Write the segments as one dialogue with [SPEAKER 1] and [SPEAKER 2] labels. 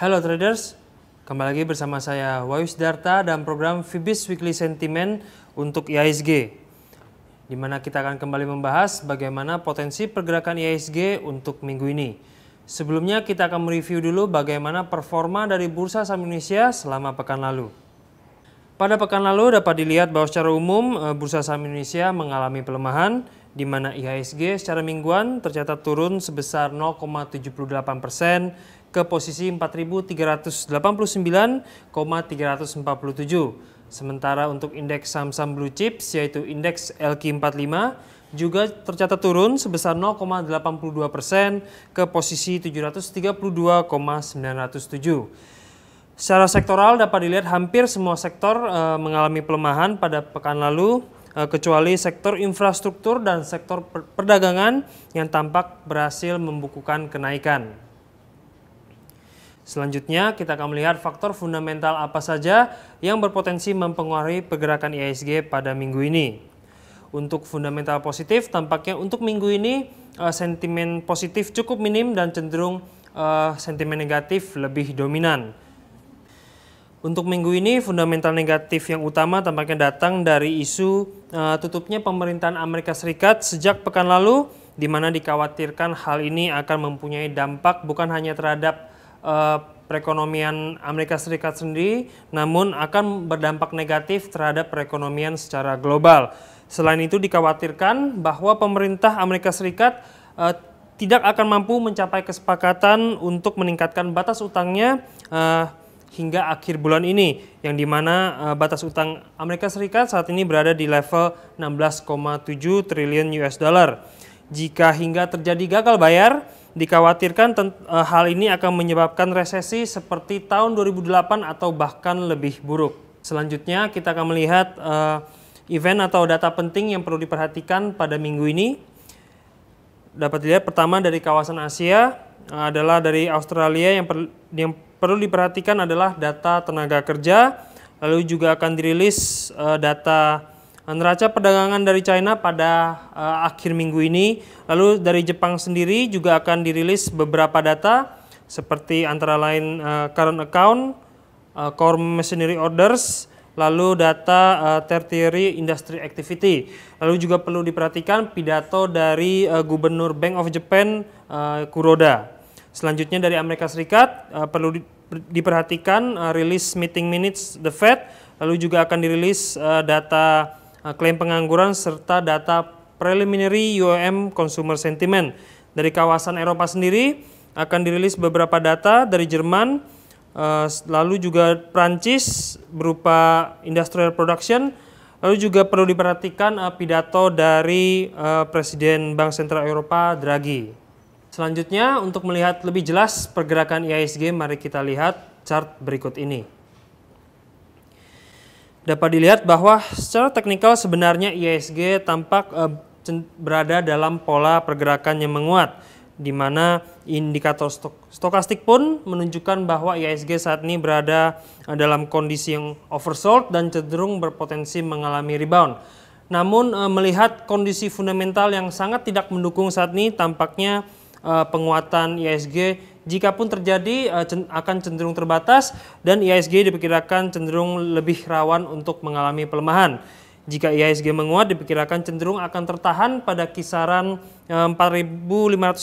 [SPEAKER 1] Halo traders, kembali lagi bersama saya Wayu Darta dan program Fibis Weekly Sentiment untuk IISG. Di mana kita akan kembali membahas bagaimana potensi pergerakan IISG untuk minggu ini. Sebelumnya kita akan mereview dulu bagaimana performa dari Bursa Saham Indonesia selama pekan lalu. Pada pekan lalu dapat dilihat bahwa secara umum eh, Bursa Saham Indonesia mengalami pelemahan di mana IHSG secara mingguan tercatat turun sebesar 0,78 persen ke posisi 4.389,347. Sementara untuk indeks saham-saham blue chips yaitu indeks LQ45 juga tercatat turun sebesar 0,82 persen ke posisi 732,907. Secara sektoral dapat dilihat hampir semua sektor e, mengalami pelemahan pada pekan lalu Eh, kecuali sektor infrastruktur dan sektor perdagangan yang tampak berhasil membukukan kenaikan. Selanjutnya kita akan melihat faktor fundamental apa saja yang berpotensi mempengaruhi pergerakan IISG pada minggu ini. Untuk fundamental positif tampaknya untuk minggu ini eh, sentimen positif cukup minim dan cenderung eh, sentimen negatif lebih dominan. Untuk minggu ini fundamental negatif yang utama tampaknya datang dari isu uh, tutupnya pemerintahan Amerika Serikat sejak pekan lalu di mana dikhawatirkan hal ini akan mempunyai dampak bukan hanya terhadap uh, perekonomian Amerika Serikat sendiri namun akan berdampak negatif terhadap perekonomian secara global. Selain itu dikhawatirkan bahwa pemerintah Amerika Serikat uh, tidak akan mampu mencapai kesepakatan untuk meningkatkan batas utangnya uh, hingga akhir bulan ini yang dimana uh, eh, batas utang Amerika Serikat saat ini berada di level 16,7 triliun US dollar. Jika hingga terjadi gagal bayar, dikhawatirkan uh, hal ini akan menyebabkan resesi seperti tahun 2008 atau bahkan lebih buruk. Selanjutnya kita akan melihat uh, event atau data penting yang perlu diperhatikan pada minggu ini. Dapat dilihat pertama dari kawasan Asia, adalah dari Australia yang, per, yang perlu diperhatikan adalah data tenaga kerja, lalu juga akan dirilis uh, data neraca perdagangan dari China pada uh, akhir minggu ini. Lalu dari Jepang sendiri juga akan dirilis beberapa data seperti antara lain uh, current account, uh, core machinery orders, lalu data uh, tertiary industry activity. Lalu juga perlu diperhatikan pidato dari uh, Gubernur Bank of Japan uh, Kuroda. Selanjutnya dari Amerika Serikat uh, perlu di, diperhatikan uh, rilis meeting minutes the Fed, lalu juga akan dirilis uh, data uh, klaim pengangguran serta data preliminary UOM consumer sentiment. Dari kawasan Eropa sendiri akan dirilis beberapa data dari Jerman, uh, lalu juga Prancis berupa industrial production, lalu juga perlu diperhatikan uh, pidato dari uh, Presiden Bank Sentral Eropa Draghi. Selanjutnya, untuk melihat lebih jelas pergerakan e IISG, mari kita lihat chart berikut ini. Dapat dilihat bahwa secara teknikal sebenarnya e IISG tampak eh, berada dalam pola pergerakan yang menguat, di mana indikator stok stokastik pun menunjukkan bahwa e IISG saat ini berada eh, dalam kondisi yang oversold dan cenderung berpotensi mengalami rebound. Namun eh, melihat kondisi fundamental yang sangat tidak mendukung saat ini, tampaknya uh, penguatan IISG jika pun terjadi uh, cen akan cenderung terbatas dan IISG diperkirakan cenderung lebih rawan untuk mengalami pelemahan. Jika IISG menguat diperkirakan cenderung akan tertahan pada kisaran eh, uh, 4.550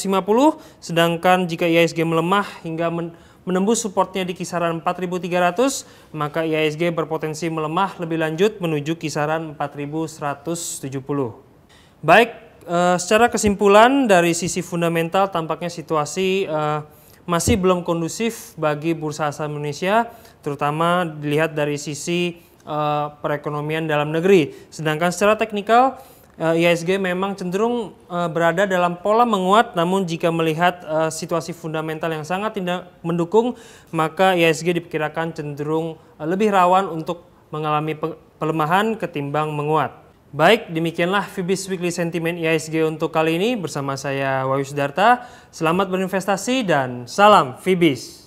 [SPEAKER 1] sedangkan jika IISG melemah hingga men menembus supportnya di kisaran 4.300, maka IISG berpotensi melemah lebih lanjut menuju kisaran 4.170. Baik, Eh, secara kesimpulan dari sisi fundamental tampaknya situasi uh, masih belum kondusif bagi bursa saham Indonesia, terutama dilihat dari sisi uh, perekonomian dalam negeri. Sedangkan secara teknikal uh, IISG memang cenderung uh, berada dalam pola menguat, namun jika melihat uh, situasi fundamental yang sangat tidak mendukung, maka ISG diperkirakan cenderung uh, lebih rawan untuk mengalami pelemahan ketimbang menguat. Baik, demikianlah Fibis Weekly Sentiment IISG untuk kali ini bersama saya Wayu Sudarta. Selamat berinvestasi dan salam Fibis.